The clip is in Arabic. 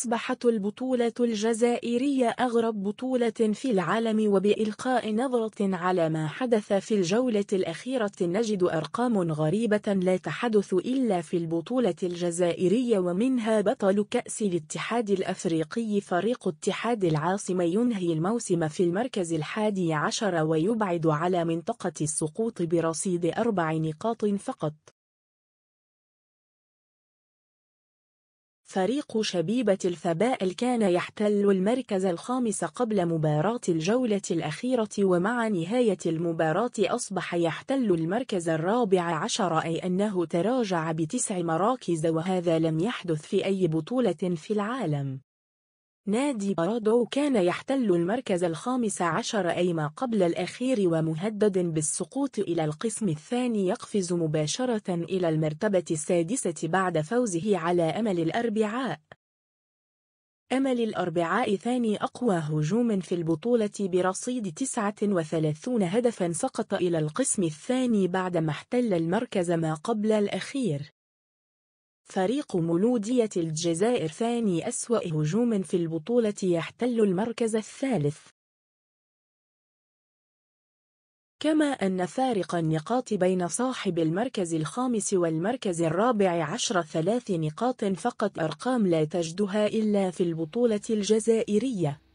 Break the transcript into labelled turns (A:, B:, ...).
A: أصبحت البطولة الجزائرية أغرب بطولة في العالم وبإلقاء نظرة على ما حدث في الجولة الأخيرة نجد أرقام غريبة لا تحدث إلا في البطولة الجزائرية ومنها بطل كأس الاتحاد الأفريقي فريق اتحاد العاصمة ينهي الموسم
B: في المركز الحادي عشر ويبعد على منطقة السقوط برصيد أربع نقاط فقط فريق شبيبة الفبائل كان يحتل المركز الخامس قبل مباراة
A: الجولة الأخيرة ومع نهاية المباراة أصبح يحتل المركز الرابع عشر أي أنه تراجع بتسع مراكز وهذا لم يحدث في أي بطولة في العالم نادي بارادو كان يحتل المركز الخامس عشر أي ما قبل الأخير ومهدد بالسقوط إلى القسم الثاني يقفز مباشرة إلى المرتبة السادسة بعد فوزه على أمل الأربعاء أمل الأربعاء ثاني أقوى هجوم في البطولة برصيد 39 هدفا سقط إلى القسم الثاني بعدما احتل المركز ما قبل الأخير فريق مولودية الجزائر
B: ثاني أسوأ هجوم في البطولة يحتل المركز الثالث كما أن فارق النقاط بين صاحب المركز الخامس والمركز الرابع عشر ثلاث نقاط فقط أرقام
A: لا تجدها إلا في البطولة الجزائرية